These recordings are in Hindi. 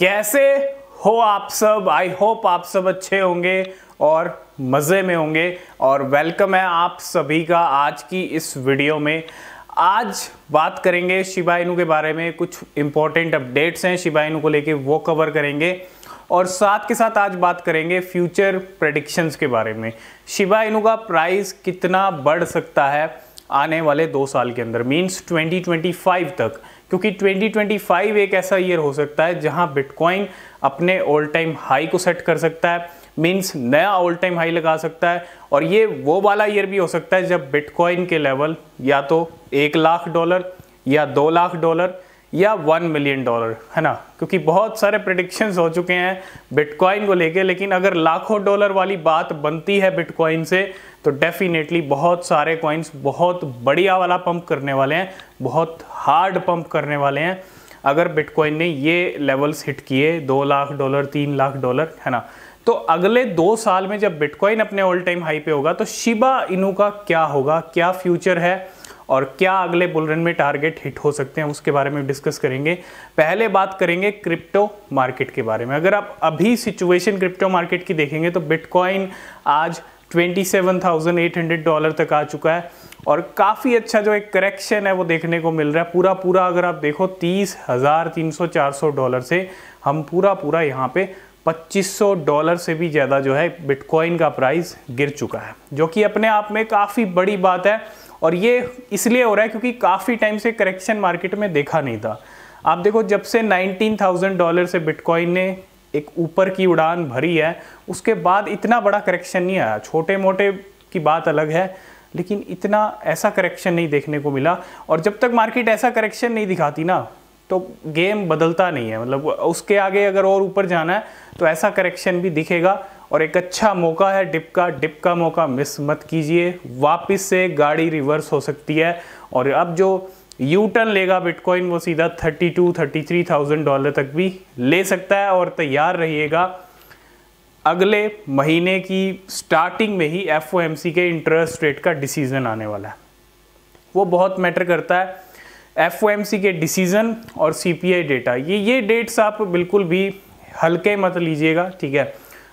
कैसे हो आप सब आई होप आप सब अच्छे होंगे और मज़े में होंगे और वेलकम है आप सभी का आज की इस वीडियो में आज बात करेंगे शिबाइनू के बारे में कुछ इंपॉर्टेंट अपडेट्स हैं शिबाइनू को लेके वो कवर करेंगे और साथ के साथ आज बात करेंगे फ्यूचर प्रडिक्शंस के बारे में शिबाइनू का प्राइस कितना बढ़ सकता है आने वाले दो साल के अंदर मीन्स 2025 तक क्योंकि 2025 एक ऐसा ईयर हो सकता है जहां बिटकॉइन अपने ऑल टाइम हाई को सेट कर सकता है मीन्स नया ऑल टाइम हाई लगा सकता है और ये वो वाला ईयर भी हो सकता है जब बिटकॉइन के लेवल या तो एक लाख डॉलर या दो लाख डॉलर या वन मिलियन डॉलर है ना क्योंकि बहुत सारे प्रडिक्शन हो चुके हैं बिटकॉइन को लेके लेकिन अगर लाखों डॉलर वाली बात बनती है बिटकॉइन से तो डेफिनेटली बहुत सारे कॉइन्स बहुत बढ़िया वाला पंप करने वाले हैं बहुत हार्ड पंप करने वाले हैं अगर बिटकॉइन ने ये लेवल्स हिट किए दो लाख डॉलर तीन लाख डॉलर है ना तो अगले दो साल में जब बिटकॉइन अपने ऑल टाइम हाई पे होगा तो शिबा इनू का क्या होगा क्या फ्यूचर है और क्या अगले बुलरन में टारगेट हिट हो सकते हैं उसके बारे में डिस्कस करेंगे पहले बात करेंगे क्रिप्टो मार्केट के बारे में अगर आप अभी सिचुएशन क्रिप्टो मार्केट की देखेंगे तो बिटकॉइन आज 27,800 डॉलर तक आ चुका है और काफ़ी अच्छा जो एक करेक्शन है वो देखने को मिल रहा है पूरा पूरा अगर आप देखो तीस हज़ार तीन सौ चार सौ डॉलर से हम पूरा पूरा यहाँ पे 2500 डॉलर से भी ज़्यादा जो है बिटकॉइन का प्राइस गिर चुका है जो कि अपने आप में काफ़ी बड़ी बात है और ये इसलिए हो रहा है क्योंकि काफ़ी टाइम से करेक्शन मार्केट में देखा नहीं था आप देखो जब से 19,000 डॉलर से बिटकॉइन ने एक ऊपर की उड़ान भरी है उसके बाद इतना बड़ा करेक्शन नहीं आया छोटे मोटे की बात अलग है लेकिन इतना ऐसा करेक्शन नहीं देखने को मिला और जब तक मार्केट ऐसा करेक्शन नहीं दिखाती ना तो गेम बदलता नहीं है मतलब उसके आगे अगर और ऊपर जाना है तो ऐसा करेक्शन भी दिखेगा और एक अच्छा मौका है डिप का डिप का मौका मिस मत कीजिए वापस से गाड़ी रिवर्स हो सकती है और अब जो यू टर्न लेगा बिटकॉइन वो सीधा 32 33,000 डॉलर तक भी ले सकता है और तैयार रहिएगा अगले महीने की स्टार्टिंग में ही एफ के इंटरेस्ट रेट का डिसीजन आने वाला है वो बहुत मैटर करता है एफ के डिसीजन और सी डेटा ये ये डेट्स आप बिल्कुल भी हल्के मत लीजिएगा ठीक है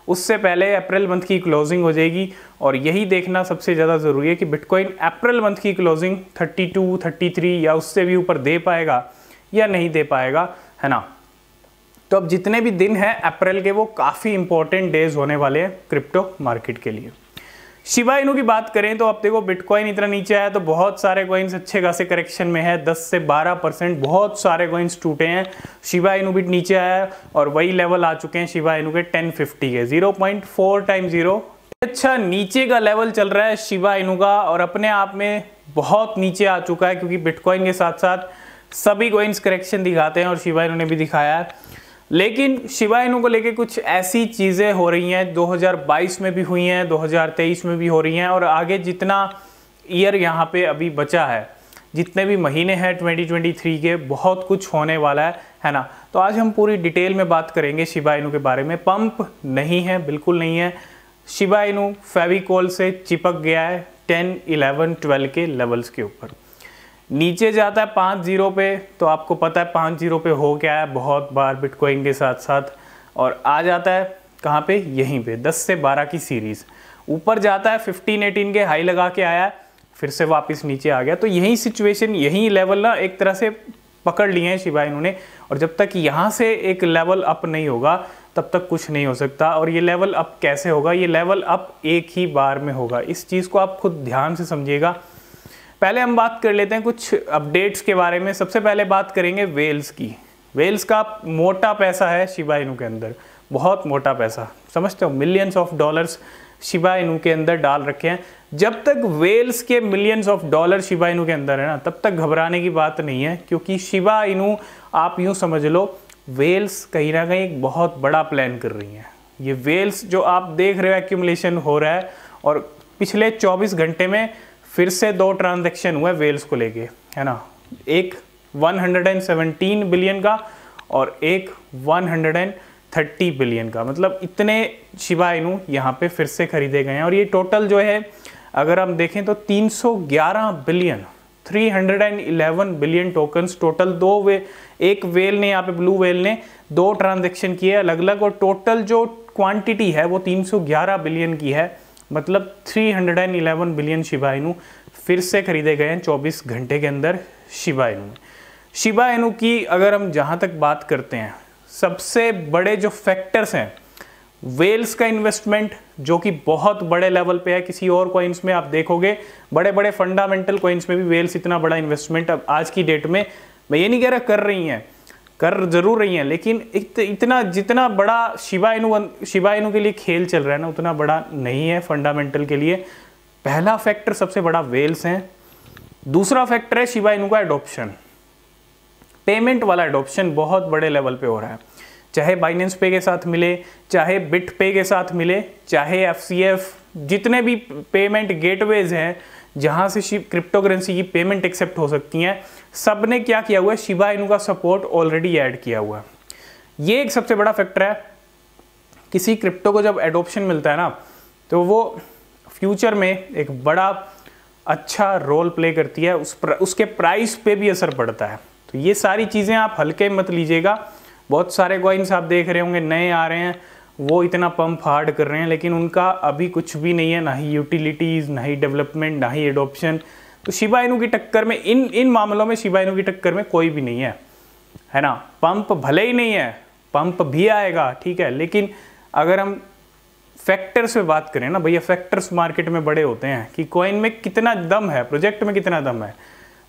उससे पहले अप्रैल मंथ की क्लोजिंग हो जाएगी और यही देखना सबसे ज़्यादा ज़रूरी है कि बिटकॉइन अप्रैल मंथ की क्लोजिंग 32, 33 या उससे भी ऊपर दे पाएगा या नहीं दे पाएगा है ना तो अब जितने भी दिन हैं अप्रैल के वो काफ़ी इंपॉर्टेंट डेज होने वाले हैं क्रिप्टो मार्केट के लिए शिवा इनू की बात करें तो आप देखो बिटकॉइन इतना नीचे आया तो बहुत सारे कॉइन्स अच्छे खासे करेक्शन में है 10 से 12 परसेंट बहुत सारे कॉइन्स टूटे हैं शिवा इनू भी नीचे आया है और वही लेवल आ चुके हैं शिवा इनू के 1050 के 0.4 टाइम जीरो अच्छा नीचे का लेवल चल रहा है शिवा इनू का और अपने आप में बहुत नीचे आ चुका है क्योंकि बिटकॉइन के साथ साथ सभी कॉइन्स करेक्शन दिखाते हैं और शिवा इन्होंने भी दिखाया है लेकिन शिवायनों को लेके कुछ ऐसी चीज़ें हो रही हैं 2022 में भी हुई हैं 2023 में भी हो रही हैं और आगे जितना ईयर यहाँ पे अभी बचा है जितने भी महीने हैं 2023 के बहुत कुछ होने वाला है है ना तो आज हम पूरी डिटेल में बात करेंगे शिवायनों के बारे में पंप नहीं है बिल्कुल नहीं है शिवायनू फेविकॉल फेविकोल से चिपक गया है टेन इलेवन ट्वेल्व के लेवल्स के ऊपर नीचे जाता है पाँच जीरो पे तो आपको पता है पाँच जीरो पे हो क्या है बहुत बार बिटकॉइन के साथ साथ और आ जाता है कहाँ पे यहीं पे दस से बारह की सीरीज़ ऊपर जाता है फिफ्टीन एटीन के हाई लगा के आया फिर से वापस नीचे आ गया तो यही सिचुएशन यही लेवल ना एक तरह से पकड़ लिए हैं शिवाय इन्होंने और जब तक यहाँ से एक लेवल अप नहीं होगा तब तक कुछ नहीं हो सकता और ये लेवल अप कैसे होगा ये लेवल अप एक ही बार में होगा इस चीज़ को आप खुद ध्यान से समझिएगा पहले हम बात कर लेते हैं कुछ अपडेट्स के बारे में सबसे पहले बात करेंगे वेल्स की वेल्स का मोटा पैसा है शिबा इनू के अंदर बहुत मोटा पैसा समझते हो millions of dollars Shiba Inu के अंदर डाल रखे हैं जब तक वेल्स के millions of dollar Shiba Inu के अंदर है ना तब तक घबराने की बात नहीं है क्योंकि शिबा इनू आप यूँ समझ लो वेल्स कहीं ना कहीं एक बहुत बड़ा प्लान कर रही हैं ये वेल्स जो आप देख रहे हो एक्यूमलेशन हो रहा है और पिछले 24 घंटे में फिर से दो ट्रांजेक्शन हुए वेल्स को लेके है ना एक 117 बिलियन का और एक 130 बिलियन का मतलब इतने शिवा यहाँ पे फिर से खरीदे गए हैं और ये टोटल जो है अगर हम देखें तो 311 बिलियन 311 बिलियन टोकन्स टोटल दो वे एक वेल ने यहाँ पे ब्लू वेल ने दो ट्रांजेक्शन किए अलग अलग और टोटल जो क्वांटिटी है वो 311 बिलियन की है मतलब 311 बिलियन शिबा फिर से खरीदे गए हैं 24 घंटे के अंदर शिबा में शिबा की अगर हम जहां तक बात करते हैं सबसे बड़े जो फैक्टर्स हैं वेल्स का इन्वेस्टमेंट जो कि बहुत बड़े लेवल पे है किसी और कॉइन्स में आप देखोगे बड़े बड़े फंडामेंटल कॉइन्स में भी वेल्स इतना बड़ा इन्वेस्टमेंट अब आज की डेट में मैं ये नहीं कह रहा कर रही हैं कर जरूर रही हैं लेकिन इत, इतना जितना बड़ा शिवाइनु शिवाइनु के लिए खेल चल रहा है ना उतना बड़ा नहीं है फंडामेंटल के लिए पहला फैक्टर सबसे बड़ा वेल्स हैं दूसरा फैक्टर है शिवाइनु का एडोप्शन पेमेंट वाला एडोप्शन बहुत बड़े लेवल पे हो रहा है चाहे बाइनेंस पे के साथ मिले चाहे बिट पे के साथ मिले चाहे एफ जितने भी पेमेंट गेटवेज हैं जहाँ से क्रिप्टो करेंसी की पेमेंट एक्सेप्ट हो सकती हैं सब ने क्या किया हुआ है शिबा इनू का सपोर्ट ऑलरेडी ऐड किया हुआ है ये एक सबसे बड़ा फैक्टर है किसी क्रिप्टो को जब एडोप्शन मिलता है ना तो वो फ्यूचर में एक बड़ा अच्छा रोल प्ले करती है उस प्र, उसके प्राइस पे भी असर पड़ता है तो ये सारी चीज़ें आप हल्के मत लीजिएगा बहुत सारे कॉइन्स आप देख रहे होंगे नए आ रहे हैं वो इतना पंप हार्ड कर रहे हैं लेकिन उनका अभी कुछ भी नहीं है ना ही यूटिलिटीज़ ना ही डेवलपमेंट ना ही एडोप्शन तो शिबाइनू की टक्कर में इन इन मामलों में शिबाइनू की टक्कर में कोई भी नहीं है है ना पंप भले ही नहीं है पंप भी आएगा ठीक है लेकिन अगर हम फैक्टर्स पे बात करें ना भैया फैक्टर्स मार्केट में बड़े होते हैं कि कॉइन में कितना दम है प्रोजेक्ट में कितना दम है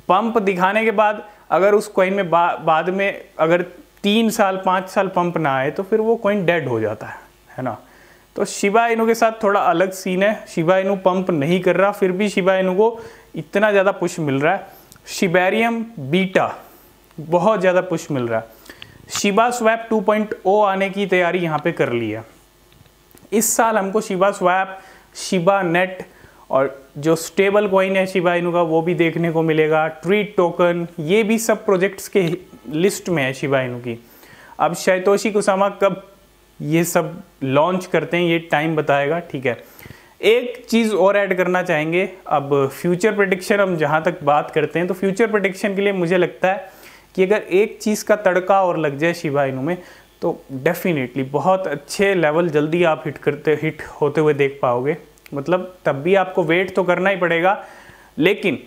पंप दिखाने के बाद अगर उस कॉइन में बा, बाद में अगर तीन साल पाँच साल पंप ना आए तो फिर वो कॉइन डेड हो जाता है है ना तो शिवा इनू के साथ थोड़ा अलग सीन है शिवा इनू पंप नहीं कर रहा फिर भी शिवा इनू को इतना ज़्यादा पुश मिल रहा है शिबेरियम बीटा बहुत ज़्यादा पुश मिल रहा है शिवा स्वैप 2.0 आने की तैयारी यहाँ पे कर ली है इस साल हमको शिवा स्वैप शिवा नेट और जो स्टेबल कॉइन है शिवा इनू का वो भी देखने को मिलेगा ट्रीट टोकन ये भी सब प्रोजेक्ट्स के लिस्ट में है शिवा इनू की अब शैतोशी कुसामा कब ये सब लॉन्च करते हैं ये टाइम बताएगा ठीक है एक चीज़ और ऐड करना चाहेंगे अब फ्यूचर प्रडिक्शन हम जहाँ तक बात करते हैं तो फ्यूचर प्रडिक्शन के लिए मुझे लगता है कि अगर एक चीज़ का तड़का और लग जाए शिवा इनू में तो डेफिनेटली बहुत अच्छे लेवल जल्दी आप हिट करते हिट होते हुए देख पाओगे मतलब तब भी आपको वेट तो करना ही पड़ेगा लेकिन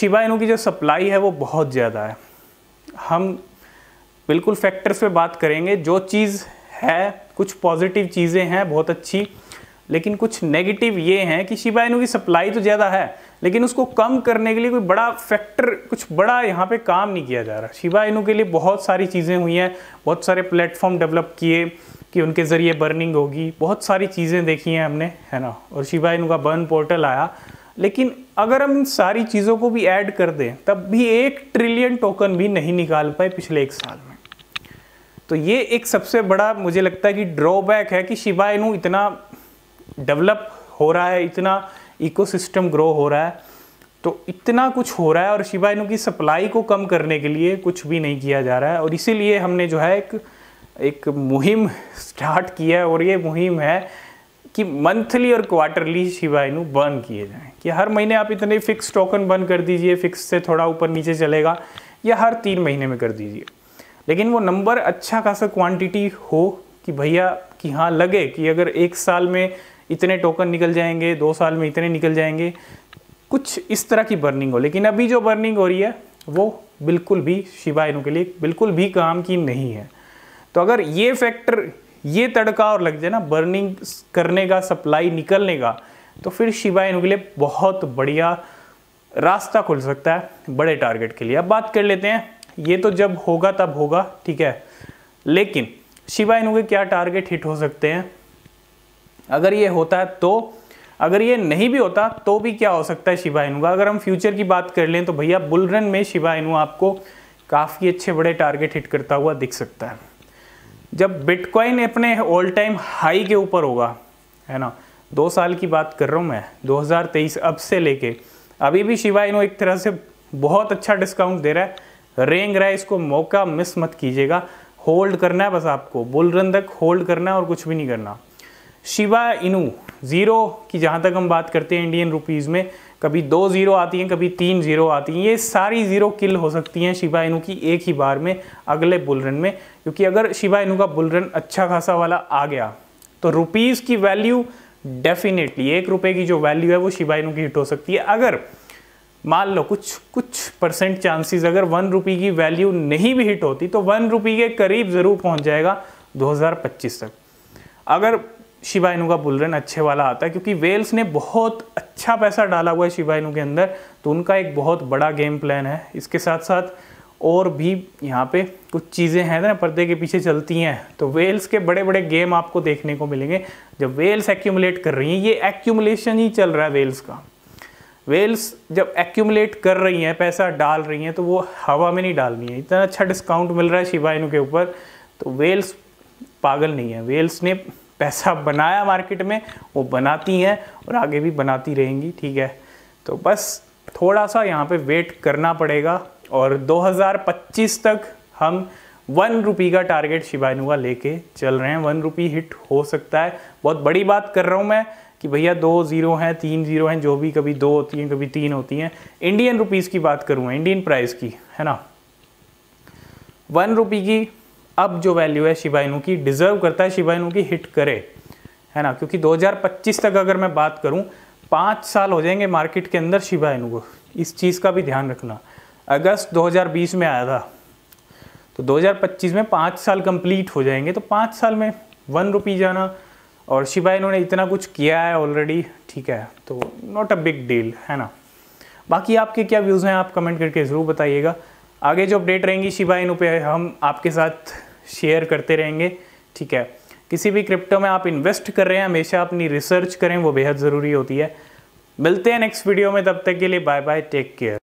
शिवा इनू की जो सप्लाई है वो बहुत ज़्यादा है हम बिल्कुल फैक्टर्स पे बात करेंगे जो चीज़ है कुछ पॉजिटिव चीज़ें हैं बहुत अच्छी लेकिन कुछ नेगेटिव ये हैं कि शिबा इनू की सप्लाई तो ज़्यादा है लेकिन उसको कम करने के लिए कोई बड़ा फैक्टर कुछ बड़ा यहाँ पे काम नहीं किया जा रहा शिबा इनू के लिए बहुत सारी चीज़ें हुई हैं बहुत सारे प्लेटफॉर्म डेवलप किए कि उनके ज़रिए बर्निंग होगी बहुत सारी चीज़ें देखी हैं हमने है ना और शिबा इनू का बर्न पोर्टल आया लेकिन अगर हम इन सारी चीज़ों को भी ऐड कर दें तब भी एक ट्रिलियन टोकन भी नहीं निकाल पाए पिछले एक साल में तो ये एक सबसे बड़ा मुझे लगता है कि ड्रॉबैक है कि शिवा इतना डेवलप हो रहा है इतना इकोसिस्टम ग्रो हो रहा है तो इतना कुछ हो रहा है और शिवा की सप्लाई को कम करने के लिए कुछ भी नहीं किया जा रहा है और इसीलिए हमने जो है एक एक मुहिम स्टार्ट किया है और ये मुहिम है कि मंथली और क्वार्टरली शिवा इनू बर्न किए जाएँ कि हर महीने आप इतने फिक्स टोकन बर्न कर दीजिए फिक्स से थोड़ा ऊपर नीचे चलेगा या हर तीन महीने में कर दीजिए लेकिन वो नंबर अच्छा खासा क्वांटिटी हो कि भैया कि हाँ लगे कि अगर एक साल में इतने टोकन निकल जाएंगे दो साल में इतने निकल जाएंगे कुछ इस तरह की बर्निंग हो लेकिन अभी जो बर्निंग हो रही है वो बिल्कुल भी शिवा के लिए बिल्कुल भी काम की नहीं है तो अगर ये फैक्टर ये तड़का और लग जाए ना बर्निंग करने का सप्लाई निकलने का तो फिर शिवायनों के लिए बहुत बढ़िया रास्ता खुल सकता है बड़े टारगेट के लिए अब बात कर लेते हैं ये तो जब होगा तब होगा ठीक है लेकिन शिवा इनके क्या टारगेट हिट हो सकते हैं अगर ये होता है तो अगर ये नहीं भी होता तो भी क्या हो सकता है शिवा इनुगा का अगर हम फ्यूचर की बात कर लें तो भैया बुल रन में शिवा इनु आपको काफ़ी अच्छे बड़े टारगेट हिट करता हुआ दिख सकता है जब बिटकॉइन अपने ऑल टाइम हाई के ऊपर होगा है ना दो साल की बात कर रहा हूँ मैं 2023 अब से लेके अभी भी शिवा इनो एक तरह से बहुत अच्छा डिस्काउंट दे रहा है रेंग रहा है इसको मौका मिस मत कीजिएगा होल्ड करना है बस आपको बुल रन तक होल्ड करना है और कुछ भी नहीं करना शिवा इनू ज़ीरो की जहाँ तक हम बात करते हैं इंडियन रुपीज़ में कभी दो ज़ीरो आती हैं कभी तीन ज़ीरो आती हैं ये सारी ज़ीरो किल हो सकती हैं शिवा इनू की एक ही बार में अगले बुल रन में क्योंकि अगर शिवा इनू का बुल रन अच्छा खासा वाला आ गया तो रुपीज़ की वैल्यू डेफिनेटली एक रुपये की जो वैल्यू है वो शिवा इनू की हिट हो सकती है अगर मान लो कुछ कुछ परसेंट चांसेस अगर वन रुपी की वैल्यू नहीं भी हिट होती तो वन रुपी के करीब ज़रूर पहुंच जाएगा 2025 तक अगर शिवाइनु का बुलरन अच्छे वाला आता है क्योंकि वेल्स ने बहुत अच्छा पैसा डाला हुआ है शिवाइनु के अंदर तो उनका एक बहुत बड़ा गेम प्लान है इसके साथ साथ और भी यहाँ पे कुछ चीज़ें हैं ना पर्दे के पीछे चलती हैं तो वेल्स के बड़े बड़े गेम आपको देखने को मिलेंगे जब वेल्स एक्यूमुलेट कर रही हैं ये एक्यूमुलेशन ही चल रहा है वेल्स का वेल्स जब एक्यूमुलेट कर रही हैं पैसा डाल रही हैं तो वो हवा में नहीं डालनी है इतना अच्छा डिस्काउंट मिल रहा है शिवा के ऊपर तो वेल्स पागल नहीं है वेल्स ने पैसा बनाया मार्केट में वो बनाती हैं और आगे भी बनाती रहेंगी ठीक है तो बस थोड़ा सा यहाँ पे वेट करना पड़ेगा और 2025 तक हम वन रुपी का टारगेट शिवानुआ लेके चल रहे हैं वन रुपी हिट हो सकता है बहुत बड़ी बात कर रहा हूँ मैं कि भैया दो ज़ीरो हैं तीन ज़ीरो हैं जो भी कभी दो होती हैं कभी तीन होती हैं इंडियन रुपीज़ की बात करूँ इंडियन प्राइस की है ना वन रुपी की अब जो वैल्यू है शिवाइनू की डिज़र्व करता है शिवाइनू की हिट करे है ना क्योंकि 2025 तक अगर मैं बात करूँ पाँच साल हो जाएंगे मार्केट के अंदर शिवाइनू को इस चीज़ का भी ध्यान रखना अगस्त 2020 में आया था तो 2025 में पाँच साल कंप्लीट हो जाएंगे तो पाँच साल में वन रुपी जाना और शिवा इन्होंने इतना कुछ किया है ऑलरेडी ठीक है तो नॉट अ बिग डील है ना बाकी आपके क्या व्यूज़ हैं आप कमेंट करके ज़रूर बताइएगा आगे जो अपडेट रहेंगी शिवा इन पे हम आपके साथ शेयर करते रहेंगे ठीक है किसी भी क्रिप्टो में आप इन्वेस्ट कर रहे हैं हमेशा अपनी रिसर्च करें वो बेहद ज़रूरी होती है मिलते हैं नेक्स्ट वीडियो में तब तक के लिए बाय बाय टेक केयर